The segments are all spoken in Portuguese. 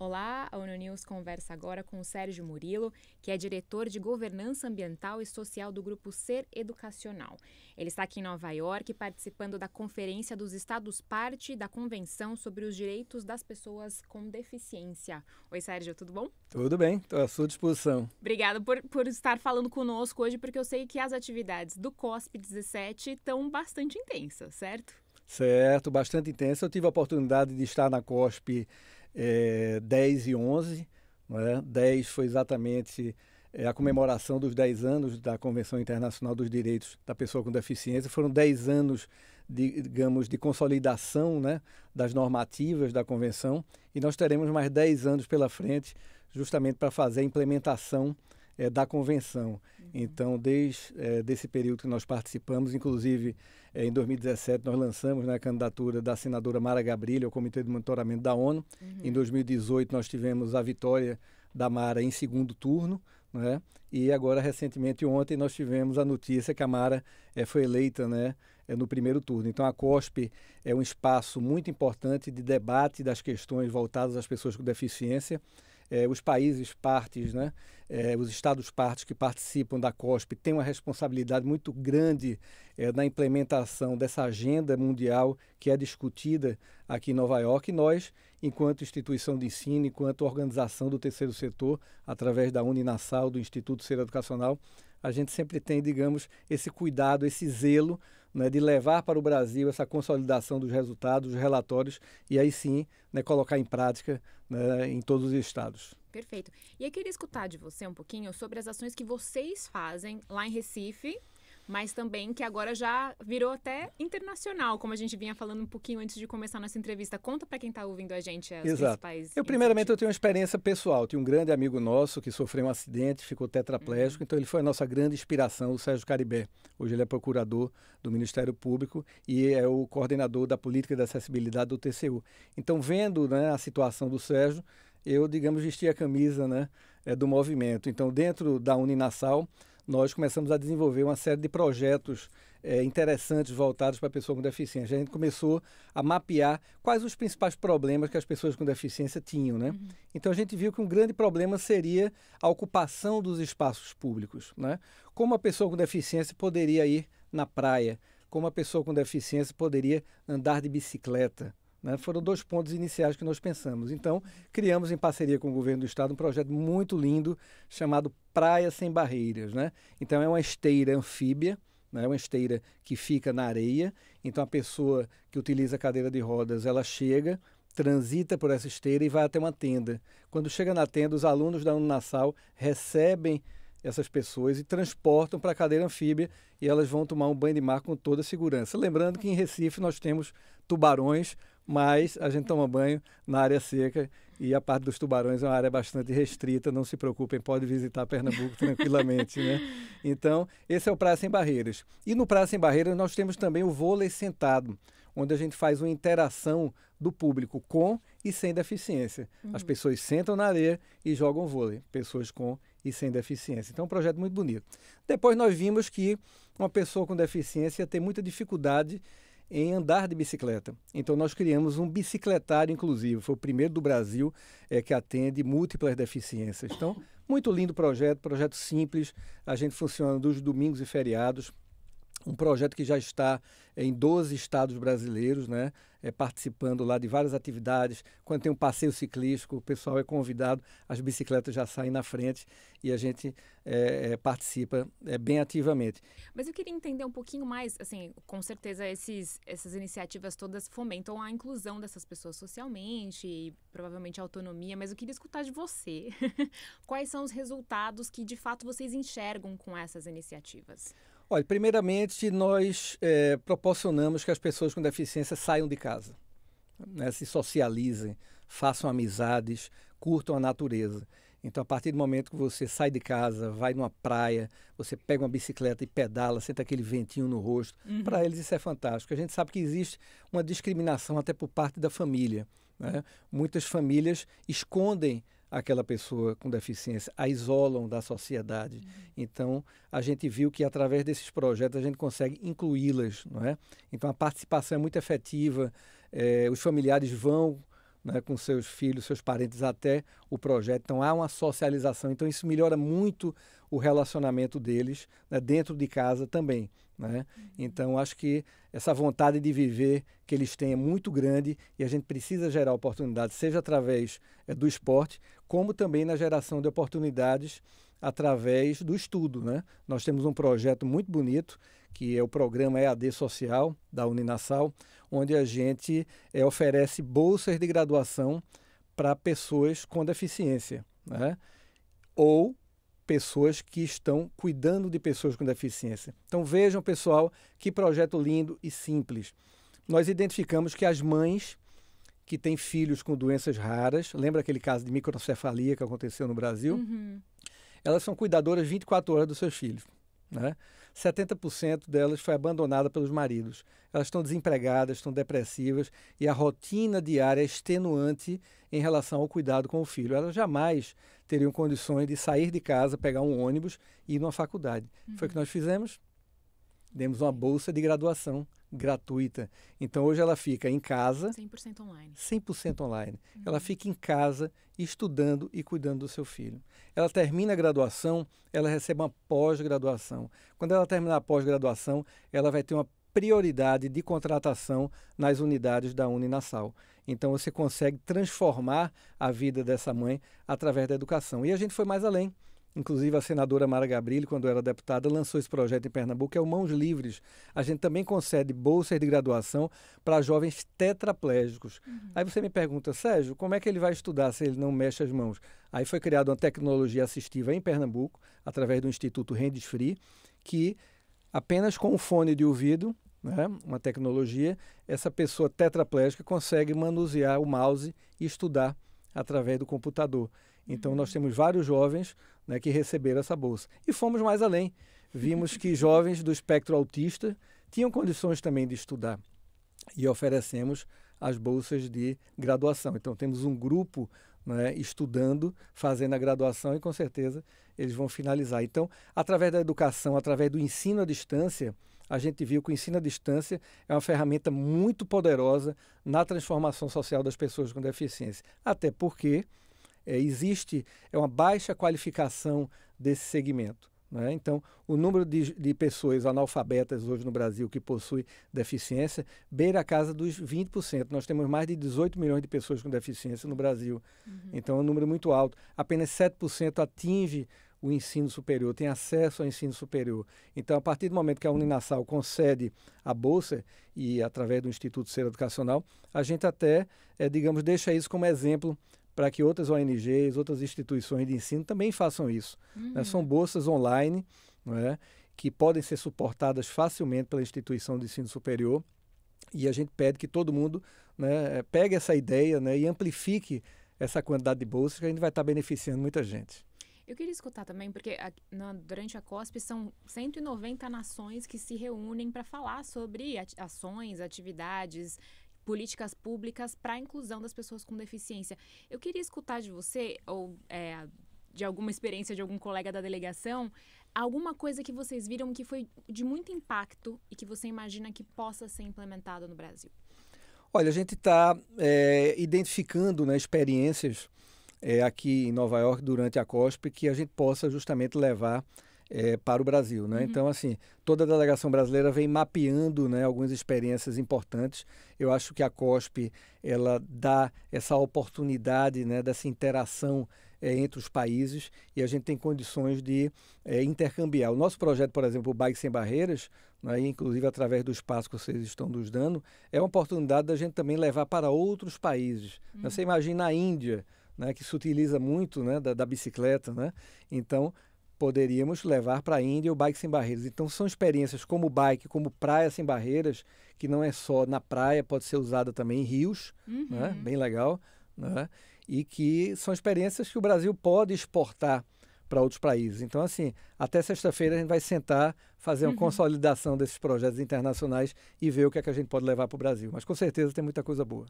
Olá, a ONU News conversa agora com o Sérgio Murilo, que é diretor de governança ambiental e social do grupo Ser Educacional. Ele está aqui em Nova York participando da conferência dos estados parte da Convenção sobre os Direitos das Pessoas com Deficiência. Oi, Sérgio, tudo bom? Tudo bem, estou à sua disposição. Obrigada por, por estar falando conosco hoje, porque eu sei que as atividades do COSP 17 estão bastante intensas, certo? Certo, bastante intensa. Eu tive a oportunidade de estar na COSP eh, é, 10 e 11. Né? 10 foi exatamente é, a comemoração dos 10 anos da Convenção Internacional dos Direitos da Pessoa com Deficiência. Foram 10 anos, de, digamos, de consolidação né, das normativas da Convenção e nós teremos mais 10 anos pela frente justamente para fazer a implementação é, da convenção. Uhum. Então, desde é, desse período que nós participamos, inclusive é, em 2017 nós lançamos né, a candidatura da senadora Mara Gabrilha ao Comitê de Monitoramento da ONU. Uhum. Em 2018 nós tivemos a vitória da Mara em segundo turno, né? E agora recentemente ontem nós tivemos a notícia que a Mara é, foi eleita, né? É, no primeiro turno. Então a COSP é um espaço muito importante de debate das questões voltadas às pessoas com deficiência é, os países partes, né, é, os estados partes que participam da COSP têm uma responsabilidade muito grande é, na implementação dessa agenda mundial que é discutida aqui em Nova York. E nós, enquanto instituição de ensino, enquanto organização do terceiro setor, através da Uninassal, do Instituto Ser Educacional, a gente sempre tem, digamos, esse cuidado, esse zelo né, de levar para o Brasil essa consolidação dos resultados, dos relatórios, e aí sim né, colocar em prática né, em todos os estados. Perfeito. E eu queria escutar de você um pouquinho sobre as ações que vocês fazem lá em Recife mas também que agora já virou até internacional, como a gente vinha falando um pouquinho antes de começar nossa entrevista. Conta para quem está ouvindo a gente as Exato. principais. Eu, primeiramente, eu tenho uma experiência pessoal. Tinha um grande amigo nosso que sofreu um acidente, ficou tetraplégico, uhum. então ele foi a nossa grande inspiração, o Sérgio Caribé. Hoje ele é procurador do Ministério Público e é o coordenador da política de acessibilidade do TCU. Então, vendo né, a situação do Sérgio, eu, digamos, vesti a camisa né, é, do movimento. Então, dentro da Uninassal, nós começamos a desenvolver uma série de projetos é, interessantes voltados para a pessoa com deficiência. A gente começou a mapear quais os principais problemas que as pessoas com deficiência tinham, né? Uhum. Então a gente viu que um grande problema seria a ocupação dos espaços públicos, né? Como a pessoa com deficiência poderia ir na praia? Como a pessoa com deficiência poderia andar de bicicleta? Né? Foram dois pontos iniciais que nós pensamos. Então, criamos em parceria com o governo do estado um projeto muito lindo chamado Praia Sem Barreiras. Né? Então, é uma esteira anfíbia. É né? uma esteira que fica na areia, então a pessoa que utiliza a cadeira de rodas, ela chega, transita por essa esteira e vai até uma tenda. Quando chega na tenda, os alunos da Uninassal recebem essas pessoas e transportam para a cadeira anfíbia e elas vão tomar um banho de mar com toda segurança. Lembrando que em Recife nós temos tubarões mas a gente toma banho na área seca e a parte dos tubarões é uma área bastante restrita, não se preocupem, pode visitar Pernambuco tranquilamente, né? Então, esse é o Praça Sem Barreiras. E no Praça Sem Barreiras nós temos também o vôlei sentado, onde a gente faz uma interação do público com e sem deficiência. Uhum. As pessoas sentam na areia e jogam vôlei, pessoas com e sem deficiência. Então, é um projeto muito bonito. Depois nós vimos que uma pessoa com deficiência tem muita dificuldade em andar de bicicleta. Então nós criamos um bicicletário inclusivo, foi o primeiro do Brasil é, que atende múltiplas deficiências. Então, muito lindo projeto, projeto simples, a gente funciona dos domingos e feriados um projeto que já está em 12 estados brasileiros, né? É, participando lá de várias atividades. Quando tem um passeio ciclístico, o pessoal é convidado, as bicicletas já saem na frente e a gente é, é, participa é, bem ativamente. Mas eu queria entender um pouquinho mais, assim, com certeza esses, essas iniciativas todas fomentam a inclusão dessas pessoas socialmente e provavelmente a autonomia, mas eu queria escutar de você. Quais são os resultados que de fato vocês enxergam com essas iniciativas? Olha, primeiramente, nós é, proporcionamos que as pessoas com deficiência saiam de casa, né, se socializem, façam amizades, curtam a natureza. Então, a partir do momento que você sai de casa, vai numa praia, você pega uma bicicleta e pedala, senta aquele ventinho no rosto, uhum. para eles isso é fantástico. A gente sabe que existe uma discriminação até por parte da família. Né? Muitas famílias escondem aquela pessoa com deficiência, a isolam da sociedade. Uhum. Então, a gente viu que através desses projetos a gente consegue incluí-las, não é? Então, a participação é muito efetiva, é, os familiares vão né, com seus filhos, seus parentes até o projeto. Então há uma socialização. Então isso melhora muito o relacionamento deles né, dentro de casa também. Né? Uhum. Então acho que essa vontade de viver que eles têm é muito grande e a gente precisa gerar oportunidades, seja através é, do esporte, como também na geração de oportunidades através do estudo. Né. Nós temos um projeto muito bonito que é o programa EAD Social da Uninassal, onde a gente é, oferece bolsas de graduação para pessoas com deficiência, né? ou pessoas que estão cuidando de pessoas com deficiência. Então vejam, pessoal, que projeto lindo e simples. Nós identificamos que as mães que têm filhos com doenças raras, lembra aquele caso de microcefalia que aconteceu no Brasil? Uhum. Elas são cuidadoras 24 horas dos seus filhos. Né? 70% delas foi abandonada pelos maridos. Elas estão desempregadas, estão depressivas e a rotina diária é extenuante em relação ao cuidado com o filho. Elas jamais teriam condições de sair de casa, pegar um ônibus e ir numa faculdade. Uhum. Foi o que uhum. nós fizemos? Demos uma bolsa de graduação gratuita. Então hoje ela fica em casa. 100% online. 100% online. Uhum. Ela fica em casa estudando e cuidando do seu filho. Ela termina a graduação, ela recebe uma pós-graduação. Quando ela terminar a pós-graduação, ela vai ter uma prioridade de contratação nas unidades da Uninasal. Então você consegue transformar a vida dessa mãe através da educação. E a gente foi mais além. Inclusive, a senadora Mara Gabrilli, quando era deputada, lançou esse projeto em Pernambuco, que é o Mãos Livres. A gente também concede bolsas de graduação para jovens tetraplégicos. Uhum. Aí você me pergunta, Sérgio, como é que ele vai estudar se ele não mexe as mãos? Aí foi criada uma tecnologia assistiva em Pernambuco, através do Instituto Rendes Free, que apenas com o fone de ouvido, né, uma tecnologia, essa pessoa tetraplégica consegue manusear o mouse e estudar através do computador. Então, uhum. nós temos vários jovens né, que receberam essa bolsa. E fomos mais além. Vimos que jovens do espectro autista tinham condições também de estudar e oferecemos as bolsas de graduação. Então, temos um grupo né, estudando, fazendo a graduação e com certeza eles vão finalizar. Então, através da educação, através do ensino à distância, a gente viu que o ensino à distância é uma ferramenta muito poderosa na transformação social das pessoas com deficiência. Até porque é, existe é uma baixa qualificação desse segmento. Né? Então, o número de, de, pessoas analfabetas hoje no Brasil que possui deficiência beira a casa dos 20%. Nós temos mais de 18 milhões de pessoas com deficiência no Brasil. Uhum. Então, é um número muito alto. Apenas 7% atinge o ensino superior, tem acesso ao ensino superior. Então, a partir do momento que a Uninasal concede a bolsa e através do Instituto Ser Educacional, a gente até, é, digamos, deixa isso como exemplo para que outras ONGs, outras instituições de ensino também façam isso. Uhum. Né? São hum. bolsas online é? que podem ser suportadas facilmente pela instituição de ensino superior e a gente pede que todo mundo né, pegue essa ideia né, e amplifique essa quantidade de bolsas que a gente vai estar beneficiando muita gente. Eu queria escutar também, porque a, na, durante a COSP são 190 nações que se reúnem para falar sobre ações, atividades políticas públicas para a inclusão das pessoas com deficiência. Eu queria escutar de você, ou é, de alguma experiência de algum colega da delegação, alguma coisa que vocês viram que foi de muito impacto e que você imagina que possa ser implementado no Brasil. Olha, a gente está é, identificando né, experiências é, aqui em Nova York durante a COSP que a gente possa justamente levar é, para o Brasil. Né? Uhum. Então, assim, toda a delegação brasileira vem mapeando né, algumas experiências importantes. Eu acho que a COSP ela dá essa oportunidade né, dessa interação é, entre os países e a gente tem condições de é, intercambiar. O nosso projeto, por exemplo, o Bike Sem Barreiras, né, inclusive através do espaço que vocês estão nos dando, é uma oportunidade da gente também levar para outros países. Né? Uhum. Você imagina a Índia, né, que se utiliza muito né, da, da, bicicleta. Né? Então, poderíamos levar para a Índia o bike sem barreiras. Então são experiências como bike, como praia sem barreiras, que não é só na praia, pode ser usada também em rios, né? uhum. né? bem legal, né? e que são experiências que o Brasil pode exportar para outros países. Então, assim, até sexta-feira a gente vai sentar, fazer uma uhum. consolidação desses projetos internacionais e ver o que é que a gente pode levar para o Brasil. Mas com certeza tem muita coisa boa.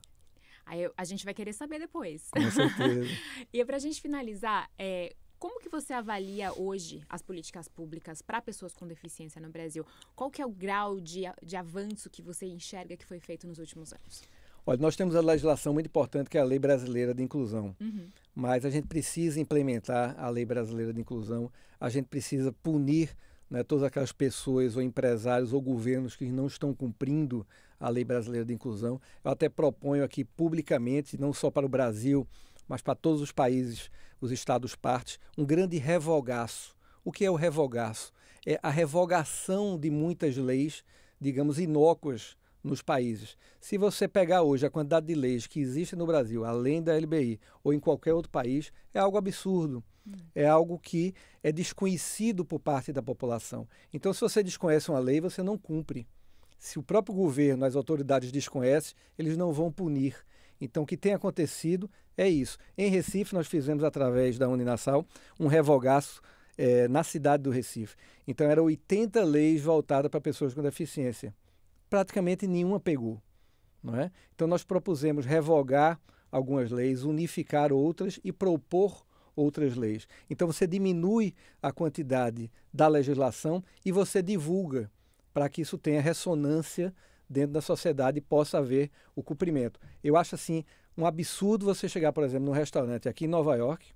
Aí a gente vai querer saber depois. Com certeza. e para a gente finalizar, é, como que você avalia hoje as políticas públicas para pessoas com deficiência no Brasil? Qual que é o grau de, de avanço que você enxerga que foi feito nos últimos anos? Olha, nós temos a legislação muito importante, que é a Lei Brasileira de Inclusão. Uhum. Mas a gente precisa implementar a Lei Brasileira de Inclusão, a gente precisa punir né, todas aquelas pessoas ou empresários ou governos que não estão cumprindo a Lei Brasileira de Inclusão. Eu até proponho aqui publicamente, não só para o Brasil, mas para todos os países, os estados partes, um grande revogaço. O que é o revogaço? É a revogação de muitas leis, digamos, inócuas nos países. Se você pegar hoje a quantidade de leis que existem no Brasil, além da LBI ou em qualquer outro país, é algo absurdo. Hum. É algo que é desconhecido por parte da população. Então, se você desconhece uma lei, você não cumpre. Se o próprio governo, as autoridades desconhecem, eles não vão punir. Então, o que tem acontecido é isso. Em Recife, nós fizemos, através da Uninassal, um revogaço é, na cidade do Recife. Então, eram 80 leis voltadas para pessoas com deficiência. Praticamente nenhuma pegou. Não é? Então, nós propusemos revogar algumas leis, unificar outras e propor outras leis. Então, você diminui a quantidade da legislação e você divulga para que isso tenha ressonância dentro da sociedade possa haver o cumprimento. Eu acho assim um absurdo você chegar, por exemplo, num restaurante aqui em Nova York,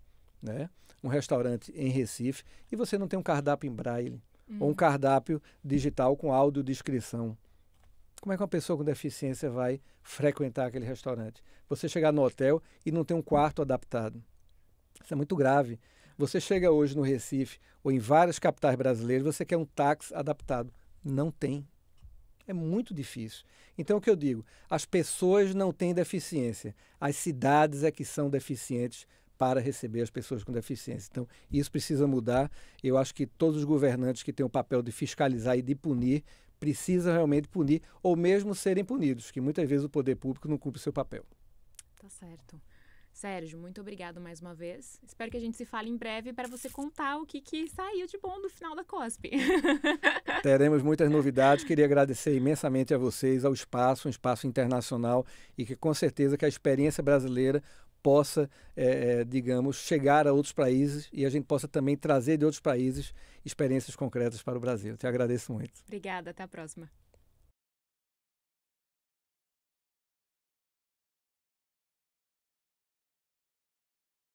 né? um restaurante em Recife, e você não tem um cardápio em braille hum. ou um cardápio digital com audiodescrição. Como é que uma pessoa com deficiência vai frequentar aquele restaurante? Você chegar no hotel e não tem um quarto adaptado. Isso é muito grave. Você chega hoje no Recife ou em várias capitais brasileiras, você quer um táxi adaptado. Não tem. É muito difícil. Então, o que eu digo? As pessoas não têm deficiência. As cidades é que são deficientes para receber as pessoas com deficiência. Então, isso precisa mudar. Eu acho que todos os governantes que têm o papel de fiscalizar e de punir precisam realmente punir ou mesmo serem punidos, que muitas vezes o poder público não cumpre o seu papel. Tá certo. Sérgio, muito obrigado mais uma vez. Espero que a gente se fale em breve para você contar o que, que saiu de bom do final da COSP. Teremos muitas novidades. Queria agradecer imensamente a vocês, ao espaço, um espaço internacional e que com certeza que a experiência brasileira possa, é, digamos, chegar a outros países e a gente possa também trazer de outros países experiências concretas para o Brasil. Te agradeço muito. Obrigada, até a próxima.